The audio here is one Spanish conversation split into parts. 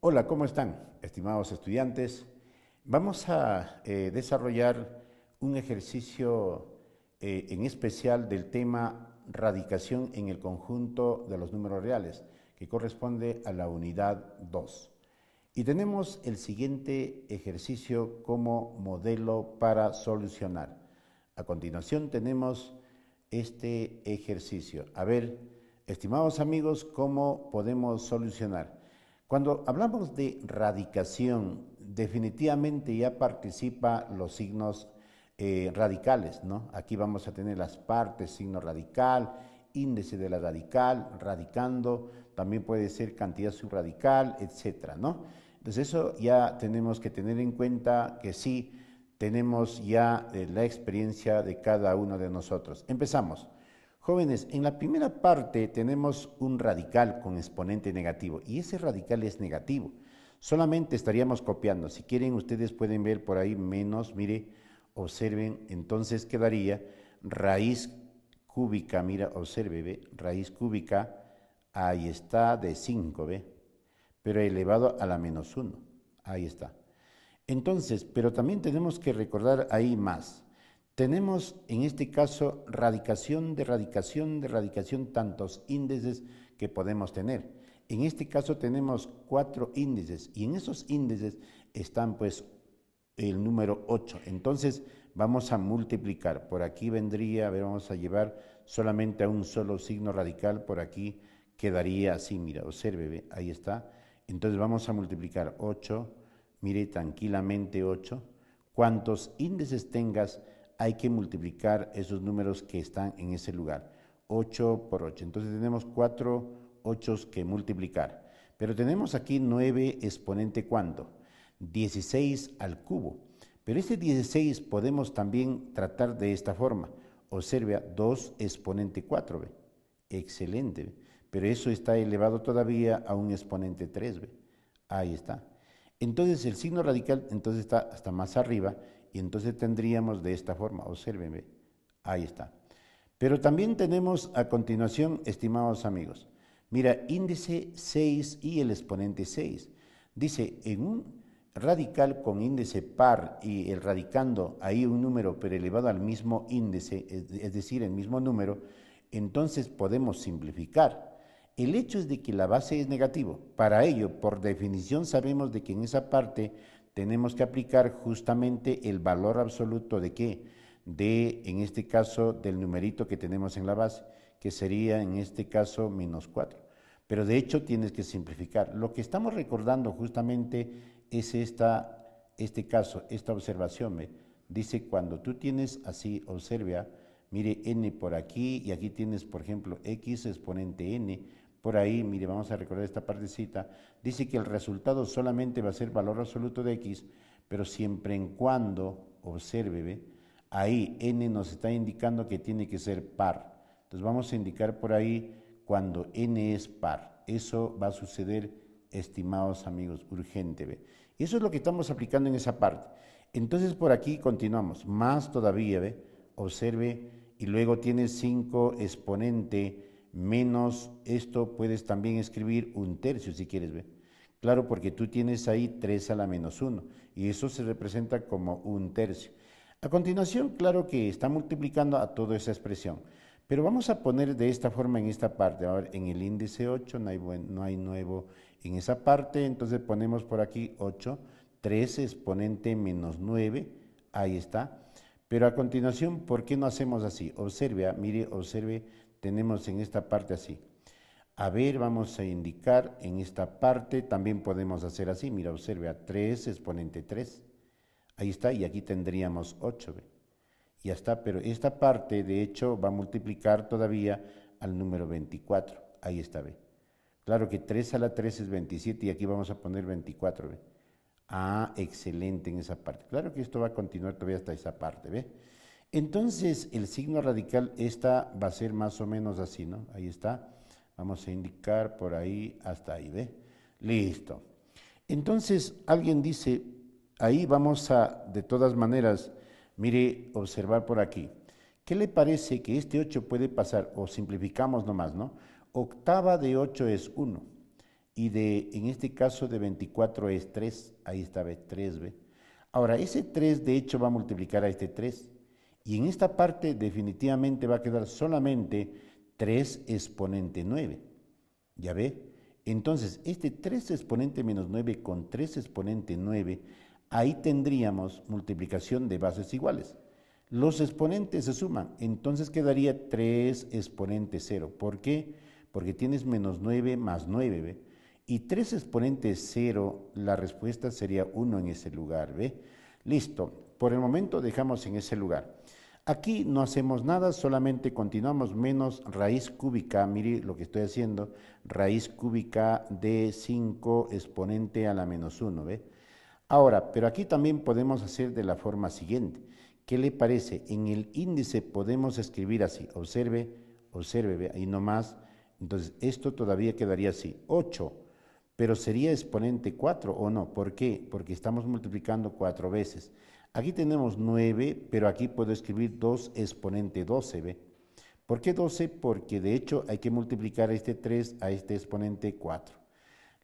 Hola, ¿cómo están, estimados estudiantes? Vamos a eh, desarrollar un ejercicio eh, en especial del tema radicación en el conjunto de los números reales, que corresponde a la unidad 2. Y tenemos el siguiente ejercicio como modelo para solucionar. A continuación tenemos este ejercicio. A ver, estimados amigos, ¿cómo podemos solucionar? Cuando hablamos de radicación, definitivamente ya participa los signos eh, radicales, ¿no? Aquí vamos a tener las partes, signo radical, índice de la radical, radicando, también puede ser cantidad subradical, etcétera, ¿no? Entonces eso ya tenemos que tener en cuenta que sí tenemos ya eh, la experiencia de cada uno de nosotros. Empezamos. Jóvenes, en la primera parte tenemos un radical con exponente negativo y ese radical es negativo. Solamente estaríamos copiando. Si quieren, ustedes pueden ver por ahí menos, mire, observen, entonces quedaría raíz cúbica, mira, observe, ve, raíz cúbica, ahí está de 5, ve, pero elevado a la menos 1, ahí está. Entonces, pero también tenemos que recordar ahí más. Tenemos en este caso radicación de radicación de radicación, tantos índices que podemos tener. En este caso tenemos cuatro índices y en esos índices están pues el número 8. Entonces vamos a multiplicar. Por aquí vendría, a ver, vamos a llevar solamente a un solo signo radical. Por aquí quedaría así, mira, observe, ahí está. Entonces vamos a multiplicar 8, mire tranquilamente 8. Cuantos índices tengas, hay que multiplicar esos números que están en ese lugar. 8 por 8. Entonces tenemos 4 8 que multiplicar. Pero tenemos aquí 9 exponente cuánto? 16 al cubo. Pero este 16 podemos también tratar de esta forma. a 2 exponente 4. b Excelente. Pero eso está elevado todavía a un exponente 3. b Ahí está. Entonces el signo radical entonces está hasta más arriba y entonces tendríamos de esta forma, observenme, ahí está. Pero también tenemos a continuación, estimados amigos, mira, índice 6 y el exponente 6. Dice, en un radical con índice par y el radicando hay un número pero elevado al mismo índice, es decir, el mismo número, entonces podemos simplificar. El hecho es de que la base es negativo. Para ello, por definición, sabemos de que en esa parte tenemos que aplicar justamente el valor absoluto de qué? De, en este caso, del numerito que tenemos en la base, que sería en este caso menos 4. Pero de hecho tienes que simplificar. Lo que estamos recordando justamente es esta, este caso, esta observación. Dice, cuando tú tienes así, observa, mire n por aquí y aquí tienes, por ejemplo, x exponente n por ahí, mire, vamos a recordar esta partecita, dice que el resultado solamente va a ser valor absoluto de x, pero siempre en cuando, observe, ahí n nos está indicando que tiene que ser par. Entonces vamos a indicar por ahí cuando n es par. Eso va a suceder, estimados amigos, urgente. ¿ve? eso es lo que estamos aplicando en esa parte. Entonces por aquí continuamos, más todavía, ¿ve? observe, y luego tiene 5 exponente menos esto puedes también escribir un tercio si quieres ver. Claro, porque tú tienes ahí 3 a la menos 1 y eso se representa como un tercio. A continuación, claro que está multiplicando a toda esa expresión, pero vamos a poner de esta forma en esta parte. A ver, en el índice 8 no hay, no hay nuevo en esa parte, entonces ponemos por aquí 8, 3 exponente menos 9, ahí está. Pero a continuación, ¿por qué no hacemos así? Observe, ah, mire, observe tenemos en esta parte así. A ver, vamos a indicar en esta parte, también podemos hacer así, mira, observe a 3 exponente 3. Ahí está, y aquí tendríamos 8. b Ya está, pero esta parte de hecho va a multiplicar todavía al número 24. Ahí está, b. Claro que 3 a la 3 es 27 y aquí vamos a poner 24, b Ah, excelente en esa parte. Claro que esto va a continuar todavía hasta esa parte, ¿ve? Entonces, el signo radical, esta va a ser más o menos así, ¿no? Ahí está. Vamos a indicar por ahí hasta ahí, ¿ve? Listo. Entonces, alguien dice, ahí vamos a, de todas maneras, mire, observar por aquí. ¿Qué le parece que este 8 puede pasar? O simplificamos nomás, ¿no? Octava de 8 es 1. Y de, en este caso, de 24 es 3. Ahí está, ¿ve? 3, b Ahora, ese 3, de hecho, va a multiplicar a este 3. Y en esta parte definitivamente va a quedar solamente 3 exponente 9. ¿Ya ve? Entonces, este 3 exponente menos 9 con 3 exponente 9, ahí tendríamos multiplicación de bases iguales. Los exponentes se suman, entonces quedaría 3 exponente 0. ¿Por qué? Porque tienes menos 9 más 9, ¿ve? Y 3 exponente 0, la respuesta sería 1 en ese lugar, ¿ve? Listo, por el momento dejamos en ese lugar. Aquí no hacemos nada, solamente continuamos menos raíz cúbica, mire lo que estoy haciendo, raíz cúbica de 5 exponente a la menos 1, ¿ve? Ahora, pero aquí también podemos hacer de la forma siguiente. ¿Qué le parece? En el índice podemos escribir así, observe, observe, y ahí nomás. Entonces, esto todavía quedaría así, 8, pero sería exponente 4 o no, ¿por qué? Porque estamos multiplicando 4 veces. Aquí tenemos 9, pero aquí puedo escribir 2 exponente 12, ¿ve? ¿Por qué 12? Porque de hecho hay que multiplicar este 3 a este exponente 4.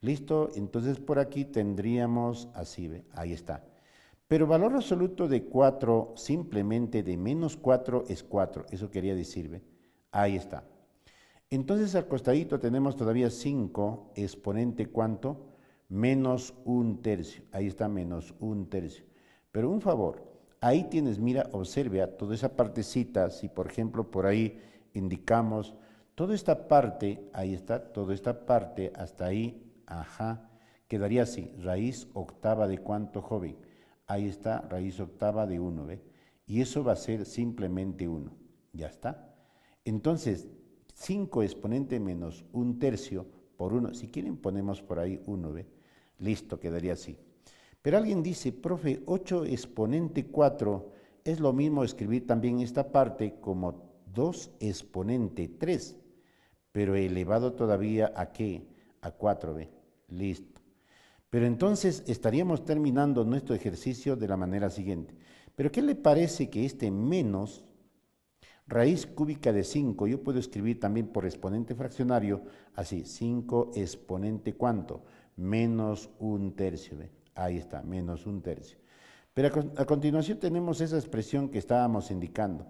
¿Listo? Entonces por aquí tendríamos así, ¿ve? Ahí está. Pero valor absoluto de 4, simplemente de menos 4 es 4. Eso quería decir, ¿ve? Ahí está. Entonces al costadito tenemos todavía 5 exponente cuánto? Menos un tercio. Ahí está menos un tercio. Pero un favor, ahí tienes, mira, observe a ah, toda esa partecita, si por ejemplo por ahí indicamos toda esta parte, ahí está, toda esta parte hasta ahí, ajá, quedaría así, raíz octava de cuánto joven, ahí está, raíz octava de 1, ¿ve? Y eso va a ser simplemente 1, ya está. Entonces, 5 exponente menos un tercio por 1, si quieren ponemos por ahí 1, ¿ve? Listo, quedaría así. Pero alguien dice, profe, 8 exponente 4 es lo mismo escribir también esta parte como 2 exponente 3, pero elevado todavía a qué? A 4b. Listo. Pero entonces estaríamos terminando nuestro ejercicio de la manera siguiente. Pero ¿qué le parece que este menos raíz cúbica de 5, yo puedo escribir también por exponente fraccionario, así, 5 exponente cuánto? Menos un tercio. b. Ahí está, menos un tercio. Pero a, continuación tenemos esa expresión que estábamos indicando.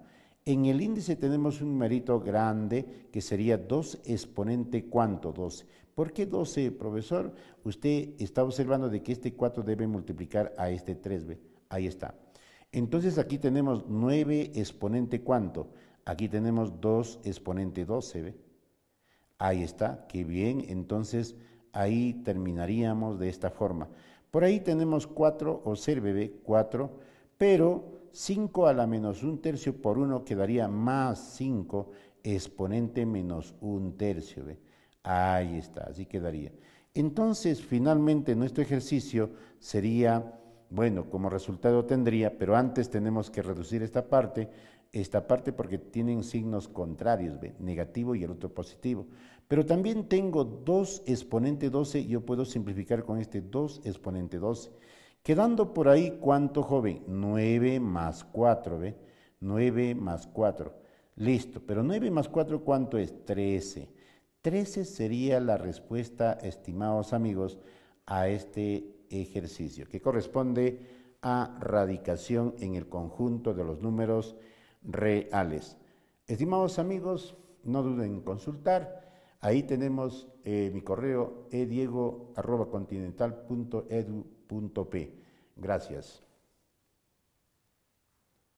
En el índice tenemos un numerito grande que sería 2 exponente cuánto, 12. ¿Por qué 12, profesor? Usted está observando de que este 4 debe multiplicar a este 3b. Ahí está. Entonces aquí tenemos 9 exponente cuánto. Aquí tenemos 2 exponente 12, b Ahí está, qué bien. Entonces ahí terminaríamos de esta forma. Por ahí tenemos 4, o bebé, 4, pero 5 a la menos 1 tercio por 1 quedaría más 5 exponente menos 1 tercio. Ahí está, así quedaría. Entonces, finalmente, nuestro ejercicio sería, bueno, como resultado tendría, pero antes tenemos que reducir esta parte, esta parte porque tienen signos contrarios, negativo y el otro positivo. Pero también tengo 2 exponente 12, yo puedo simplificar con este 2 exponente 12. Quedando por ahí, ¿cuánto, joven? 9 más 4, ¿ve? 9 más 4. Listo, pero 9 más 4, ¿cuánto es? 13. 13 sería la respuesta, estimados amigos, a este ejercicio, que corresponde a radicación en el conjunto de los números reales. Estimados amigos, no duden en consultar Ahí tenemos eh, mi correo ediego.continental.edu.p. Gracias.